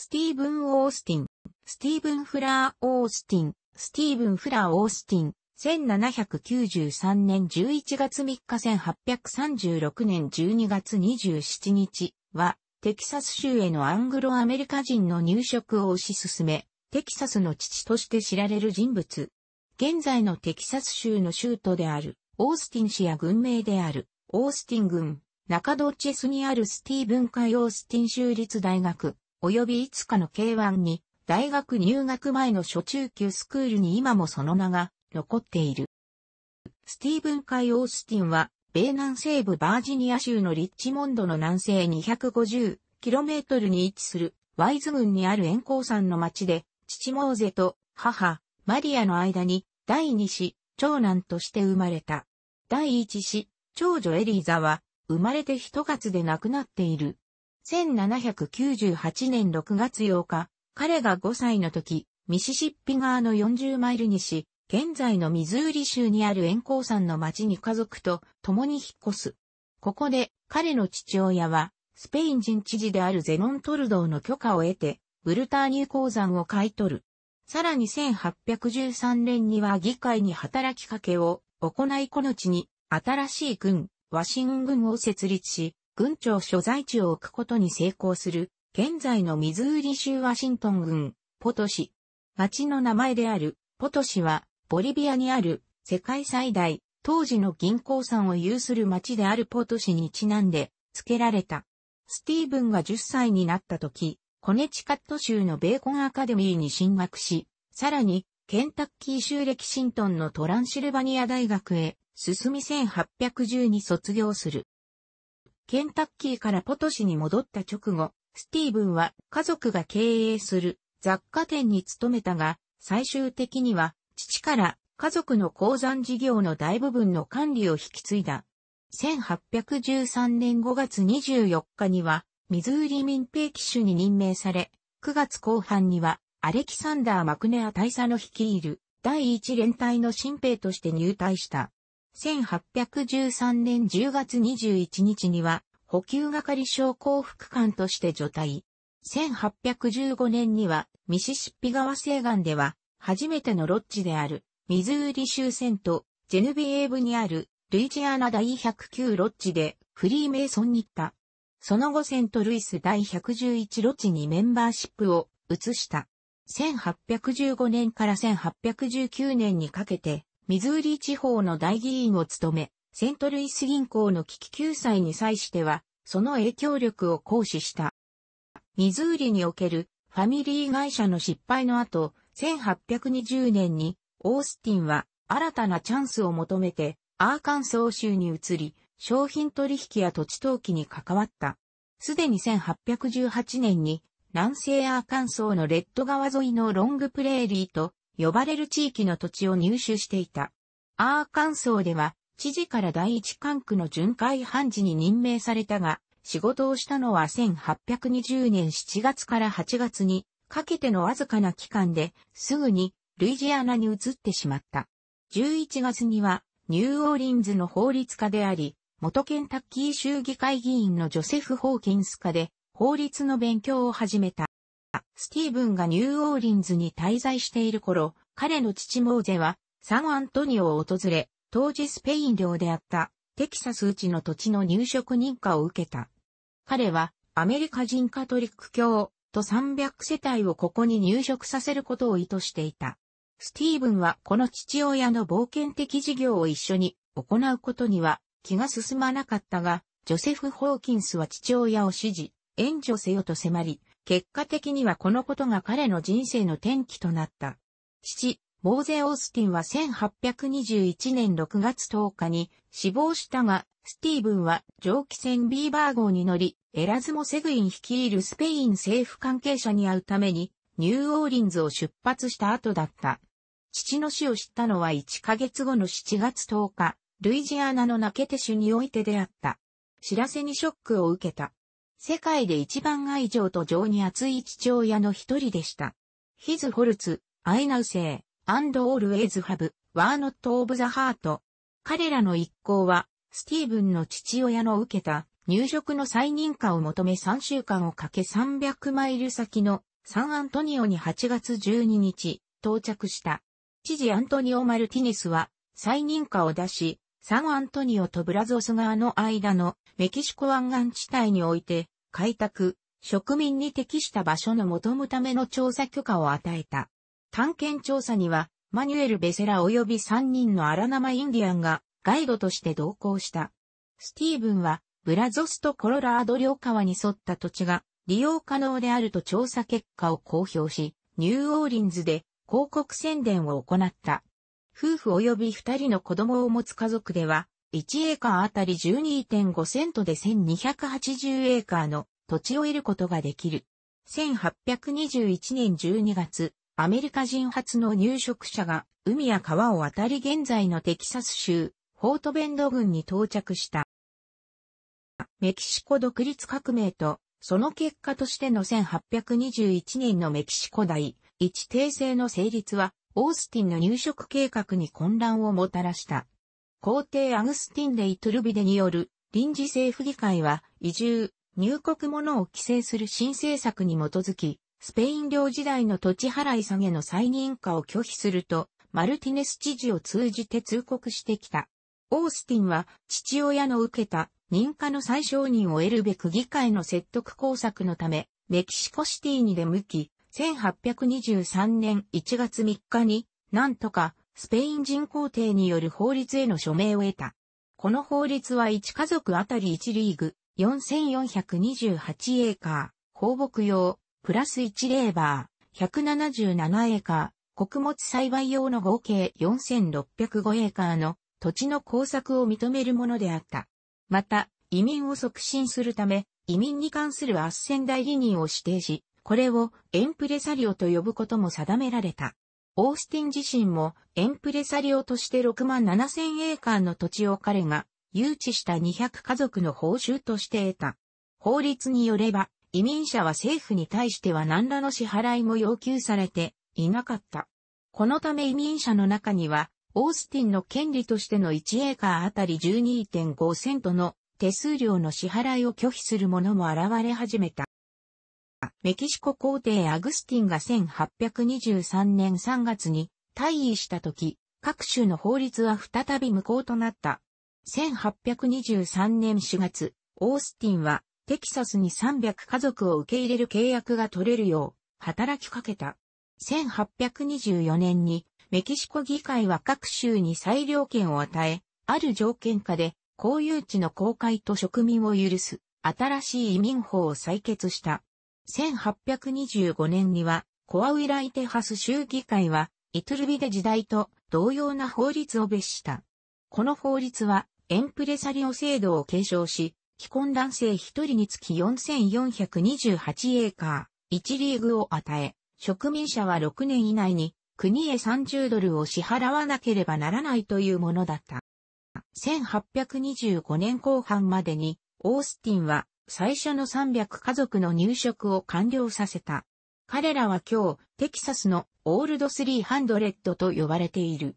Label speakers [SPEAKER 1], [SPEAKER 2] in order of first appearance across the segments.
[SPEAKER 1] スティーブン・オースティン、スティーブン・フラー・オースティン、スティーブン・フラー・オースティン、1793年11月3日1836年12月27日は、テキサス州へのアングロアメリカ人の入植を推し進め、テキサスの父として知られる人物。現在のテキサス州の州都である、オースティン市や軍名である、オースティン郡、中ドチェスにあるスティーブン海オースティン州立大学、及びいつかの K1 に、大学入学前の初中級スクールに今もその名が残っている。スティーブン・カイ・オースティンは、米南西部バージニア州のリッチモンドの南西 250km に位置するワイズ郡にある遠光山の町で、父モーゼと母、マリアの間に第二子、長男として生まれた。第一子、長女エリーザは、生まれて一月で亡くなっている。1798年6月8日、彼が5歳の時、ミシシッピ川の40マイル西、現在のミズーリ州にある遠光山の町に家族と共に引っ越す。ここで彼の父親は、スペイン人知事であるゼノン・トルドーの許可を得て、ブルターニュ鉱山を買い取る。さらに1813年には議会に働きかけを行いこの地に新しい軍、ワシン軍を設立し、軍庁所在地を置くことに成功する、現在のミズーリ州ワシントン郡、ポトシ。町の名前である、ポトシは、ボリビアにある、世界最大、当時の銀行んを有する町であるポトシにちなんで、付けられた。スティーブンが10歳になった時、コネチカット州のベーコンアカデミーに進学し、さらに、ケンタッキー州レキシントンのトランシルバニア大学へ進み1810に卒業する。ケンタッキーからポトシに戻った直後、スティーブンは家族が経営する雑貨店に勤めたが、最終的には父から家族の鉱山事業の大部分の管理を引き継いだ。1813年5月24日には、ミズーリ民兵機種に任命され、9月後半には、アレキサンダー・マクネア大佐の率いる第一連隊の新兵として入隊した。1813年10月21日には補給係将幸副官として除隊。1815年にはミシシッピ川西岸では初めてのロッジであるミズーリ州セとジェヌビエーブにあるルイジアナ第109ロッジでフリーメイソンに行った。その後セントルイス第111ロッジにメンバーシップを移した。1815年から1819年にかけてミズーリ地方の大議員を務め、セントルイス銀行の危機救済に際しては、その影響力を行使した。ミズーリにおけるファミリー会社の失敗の後、1820年にオースティンは新たなチャンスを求めてアーカンソー州に移り、商品取引や土地投機に関わった。すでに1818年に南西アーカンソーのレッド川沿いのロングプレーリーと呼ばれる地域の土地を入手していた。アーカンソーでは、知事から第一管区の巡回判事に任命されたが、仕事をしたのは1820年7月から8月にかけてのわずかな期間ですぐにルイジアナに移ってしまった。11月にはニューオーリンズの法律家であり、元ケンタッキー州議会議員のジョセフ・ホーキンス家で法律の勉強を始めた。スティーブンがニューオーリンズに滞在している頃、彼の父モーゼはサンアントニオを訪れ、当時スペイン領であったテキサスうちの土地の入植認可を受けた。彼はアメリカ人カトリック教と300世帯をここに入植させることを意図していた。スティーブンはこの父親の冒険的事業を一緒に行うことには気が進まなかったが、ジョセフ・ホーキンスは父親を支持、援助せよと迫り、結果的にはこのことが彼の人生の転機となった。父、モーゼ・オースティンは1821年6月10日に死亡したが、スティーブンは蒸気船ビーバー号に乗り、エラズモ・セグイン率いるスペイン政府関係者に会うために、ニューオーリンズを出発した後だった。父の死を知ったのは1ヶ月後の7月10日、ルイジアナのナケテシュにおいて出会った。知らせにショックを受けた。世界で一番愛情と情に熱い父親の一人でした。ヒズ・ホルツ、アイナウセイ、アンド・オール・ d Always Have, Were 彼らの一行は、スティーブンの父親の受けた入植の再認可を求め3週間をかけ300マイル先のサンアントニオに8月12日到着した。知事アントニオ・マルティネスは再認可を出し、サンアントニオとブラゾス側の間のメキシコ湾岸地帯において、開拓、植民に適した場所の求むための調査許可を与えた。探検調査には、マニュエル・ベセラ及び3人の荒生インディアンがガイドとして同行した。スティーブンは、ブラゾスとコロラード両川に沿った土地が利用可能であると調査結果を公表し、ニューオーリンズで広告宣伝を行った。夫婦及び2人の子供を持つ家族では、1エーカーあたり12.5セントで1280エーカーの土地を得ることができる。1821年12月、アメリカ人初の入植者が海や川を渡り現在のテキサス州、フォートベンド郡に到着した。メキシコ独立革命と、その結果としての1821年のメキシコ大一帝制の成立は、オースティンの入植計画に混乱をもたらした。皇帝アグスティン・レイ・トゥルビデによる臨時政府議会は移住、入国者を規制する新政策に基づき、スペイン領時代の土地払い下げの再認可を拒否すると、マルティネス知事を通じて通告してきた。オースティンは父親の受けた認可の再承認を得るべく議会の説得工作のため、メキシコシティに出向き、1823年1月3日に、なんとかスペイン人皇帝による法律への署名を得た。この法律は1家族あたり1リーグ、4428エーカー、放牧用、プラス1レーバー、177エーカー、穀物栽培用の合計4605エーカーの土地の工作を認めるものであった。また、移民を促進するため、移民に関する斡旋代理人を指定し、これをエンプレサリオと呼ぶことも定められた。オースティン自身もエンプレサリオとして6万7千エーカーの土地を彼が誘致した200家族の報酬として得た。法律によれば、移民者は政府に対しては何らの支払いも要求されていなかった。このため移民者の中には、オースティンの権利としての1エーカーあたり12.5セントの手数料の支払いを拒否する者も現れ始めた。メキシコ皇帝アグスティンが1823年3月に退位した時、各州の法律は再び無効となった。1823年4月、オースティンはテキサスに300家族を受け入れる契約が取れるよう働きかけた。1824年にメキシコ議会は各州に裁量権を与え、ある条件下で公有地の公開と植民を許す新しい移民法を採決した。1825年には、コアウィライテハス州議会は、イトゥルビデ時代と同様な法律を別した。この法律は、エンプレサリオ制度を継承し、既婚男性1人につき4428エーカー、1リーグを与え、植民者は6年以内に国へ30ドルを支払わなければならないというものだった。1825年後半までに、オースティンは最初の300家族の入植を完了させた。彼らは今日、テキサスのオールド300と呼ばれている。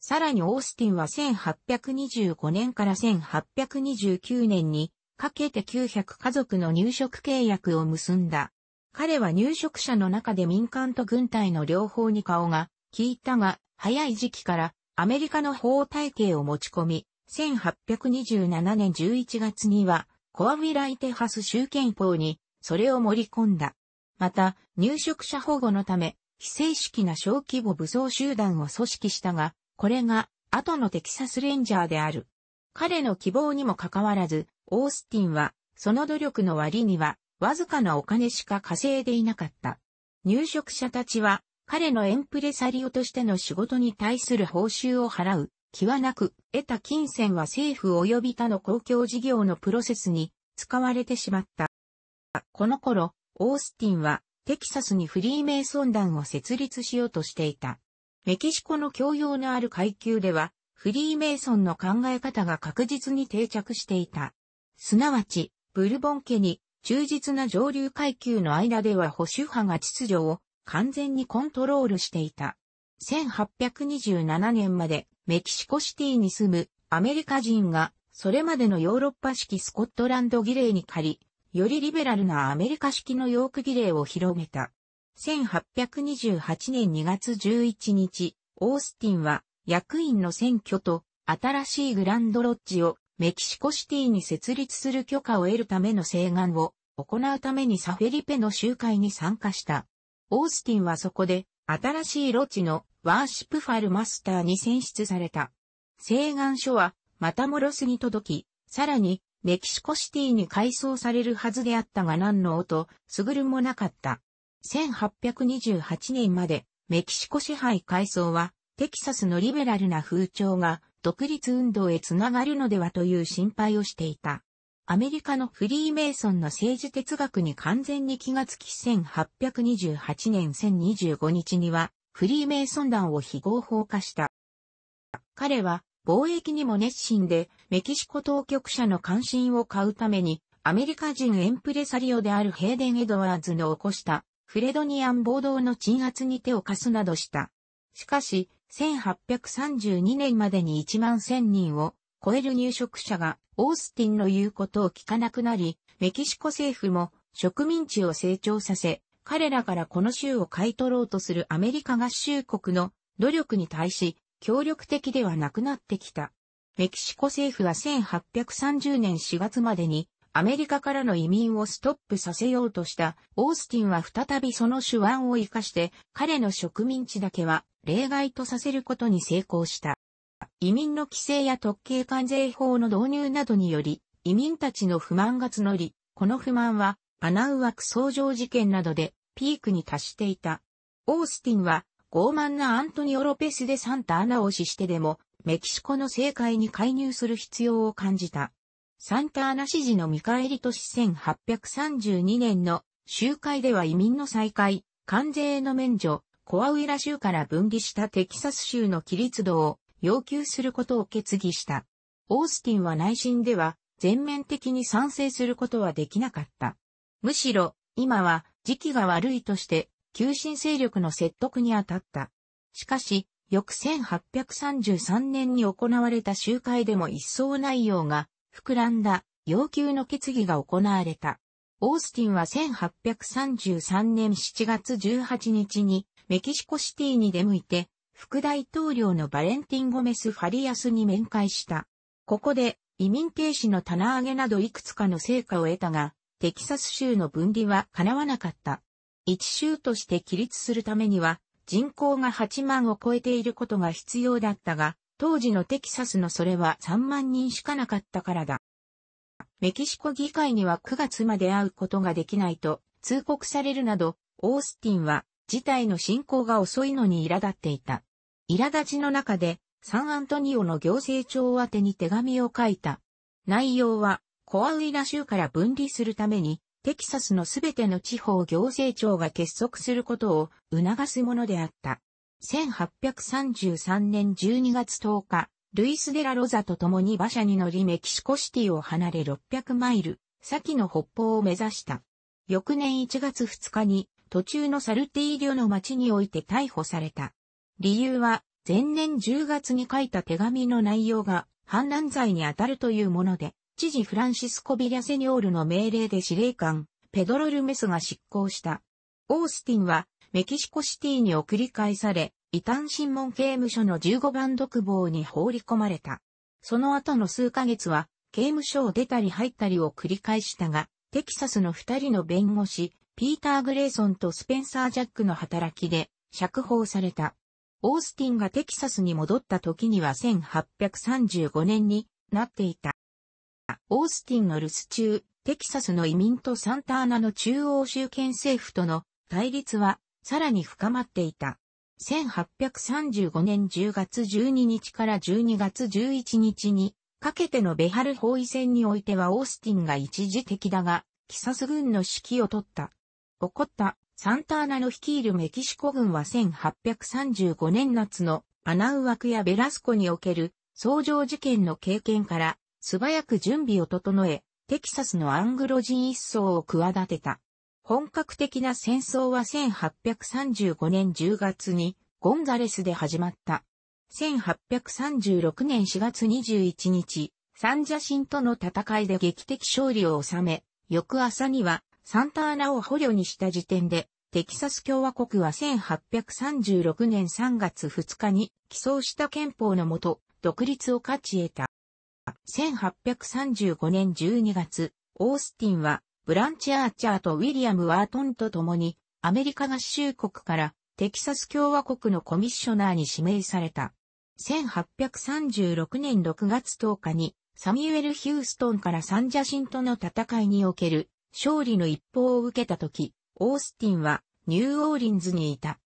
[SPEAKER 1] さらにオースティンは1825年から1829年にかけて900家族の入植契約を結んだ。彼は入植者の中で民間と軍隊の両方に顔が効いたが、早い時期からアメリカの法体系を持ち込み、1827年11月にはコアウィライテハス州憲法にそれを盛り込んだ。また、入植者保護のため、非正式な小規模武装集団を組織したが、これが後のテキサスレンジャーである。彼の希望にもかかわらず、オースティンは、その努力の割には、わずかなお金しか稼いでいなかった。入植者たちは、彼のエンプレサリオとしての仕事に対する報酬を払う、気はなく、得た金銭は政府及び他の公共事業のプロセスに使われてしまった。この頃、オースティンはテキサスにフリーメイソン団を設立しようとしていた。メキシコの教養のある階級では、フリーメイソンの考え方が確実に定着していた。すなわち、ブルボン家に忠実な上流階級の間では保守派が秩序を完全にコントロールしていた。1827年までメキシコシティに住むアメリカ人が、それまでのヨーロッパ式スコットランド儀礼に借り、よりリベラルなアメリカ式のヨーク儀礼を広めた。1828年2月11日、オースティンは役員の選挙と新しいグランドロッジをメキシコシティに設立する許可を得るための請願を行うためにサフェリペの集会に参加した。オースティンはそこで新しいロッジのワーシップファルマスターに選出された。請願書は、またもロスに届き、さらに、メキシコシティに改装されるはずであったが何の音、すぐるもなかった。1828年まで、メキシコ支配改装は、テキサスのリベラルな風潮が、独立運動へつながるのではという心配をしていた。アメリカのフリーメイソンの政治哲学に完全に気がつき1828年1025日にはフリーメイソン団を非合法化した。彼は貿易にも熱心で、メキシコ当局者の関心を買うために、アメリカ人エンプレサリオであるヘイデン・エドワーズの起こしたフレドニアン暴動の鎮圧に手を貸すなどした。しかし、1832年までに1万1000人を超える入植者がオースティンの言うことを聞かなくなり、メキシコ政府も植民地を成長させ、彼らからこの州を買い取ろうとするアメリカ合衆国の努力に対し、協力的ではなくなってきた。メキシコ政府は1830年4月までにアメリカからの移民をストップさせようとしたオースティンは再びその手腕を活かして彼の植民地だけは例外とさせることに成功した。移民の規制や特権関税法の導入などにより移民たちの不満が募り、この不満はアナウアク創上事件などでピークに達していた。オースティンは傲慢なアントニオ・ロペスでサンタアナを死してでもメキシコの政界に介入する必要を感じた。サンタアナ支持の見返りとし1832年の集会では移民の再開、関税の免除、コアウイラ州から分離したテキサス州の規律度を要求することを決議した。オースティンは内心では全面的に賛成することはできなかった。むしろ、今は、時期が悪いとして、急進勢力の説得に当たった。しかし、翌1833年に行われた集会でも一層内容が膨らんだ要求の決議が行われた。オースティンは1833年7月18日にメキシコシティに出向いて副大統領のバレンティン・ゴメス・ファリアスに面会した。ここで移民停止の棚上げなどいくつかの成果を得たが、テキサス州の分離は叶わなかった。一州として起立するためには、人口が8万を超えていることが必要だったが、当時のテキサスのそれは3万人しかなかったからだ。メキシコ議会には9月まで会うことができないと通告されるなど、オースティンは事態の進行が遅いのに苛立っていた。苛立ちの中で、サンアントニオの行政長宛に手紙を書いた。内容は、コアウイラ州から分離するために、テキサスのすべての地方行政庁が結束することを促すものであった。1833年12月10日、ルイス・デラ・ロザと共に馬車に乗りメキシコシティを離れ600マイル、先の北方を目指した。翌年1月2日に、途中のサルティーリョの町において逮捕された。理由は、前年10月に書いた手紙の内容が、反乱罪に当たるというもので、知事フランシスコ・ビリャセニョールの命令で司令官、ペドロ・ルメスが執行した。オースティンは、メキシコシティに送り返され、異端審問刑務所の15番独房に放り込まれた。その後の数ヶ月は、刑務所を出たり入ったりを繰り返したが、テキサスの二人の弁護士、ピーター・グレイソンとスペンサー・ジャックの働きで、釈放された。オースティンがテキサスに戻った時には1835年になっていた。オースティンの留守中、テキサスの移民とサンタアナの中央集権政府との対立はさらに深まっていた。1835年10月12日から12月11日にかけてのベハル包囲戦においてはオースティンが一時的だが、キサス軍の指揮を取った。起こったサンタアナの率いるメキシコ軍は1835年夏のアナウアクやベラスコにおける相乗事件の経験から素早く準備を整え、テキサスのアングロ人一層を企てた。本格的な戦争は1835年10月にゴンザレスで始まった。1836年4月21日、サンジャシンとの戦いで劇的勝利を収め、翌朝にはサンタアナを捕虜にした時点で、テキサス共和国は1836年3月2日に起草した憲法のもと、独立を勝ち得た。1835年12月、オースティンは、ブランチ・アーチャーとウィリアム・ワートンと共に、アメリカ合衆国からテキサス共和国のコミッショナーに指名された。1836年6月10日に、サミュエル・ヒューストンからサンジャシンとの戦いにおける勝利の一報を受けた時、オースティンはニューオーリンズにいた。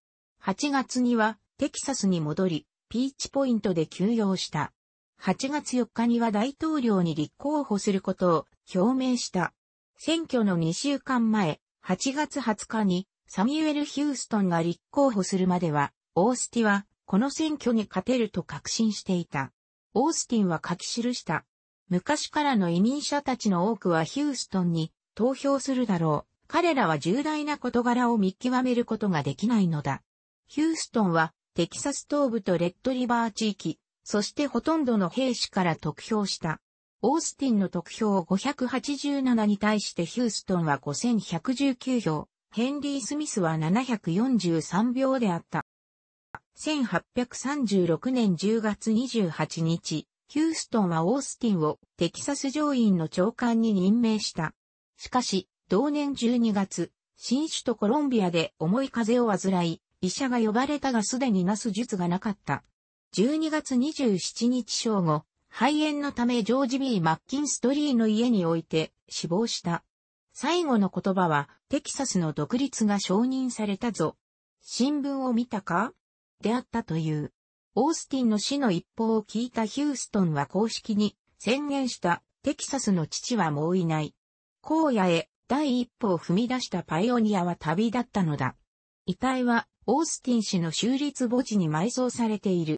[SPEAKER 1] 8月にはテキサスに戻り、ピーチポイントで休養した。8月4日には大統領に立候補することを表明した。選挙の2週間前、8月20日にサミュエル・ヒューストンが立候補するまでは、オースティはこの選挙に勝てると確信していた。オースティンは書き記した。昔からの移民者たちの多くはヒューストンに投票するだろう。彼らは重大な事柄を見極めることができないのだ。ヒューストンはテキサス東部とレッドリバー地域、そしてほとんどの兵士から得票した。オースティンの得票587に対してヒューストンは5119票、ヘンリー・スミスは743票であった。1836年10月28日、ヒューストンはオースティンをテキサス上院の長官に任命した。しかし、同年12月、新首都コロンビアで重い風を患い、医者が呼ばれたがすでになす術がなかった。12月27日正午、肺炎のためジョージ・ B・ マッキンストリーの家において死亡した。最後の言葉は、テキサスの独立が承認されたぞ。新聞を見たかであったという。オースティンの死の一報を聞いたヒューストンは公式に宣言したテキサスの父はもういない。荒野へ第一歩を踏み出したパイオニアは旅立ったのだ。遺体はオースティン氏の州立墓地に埋葬されている。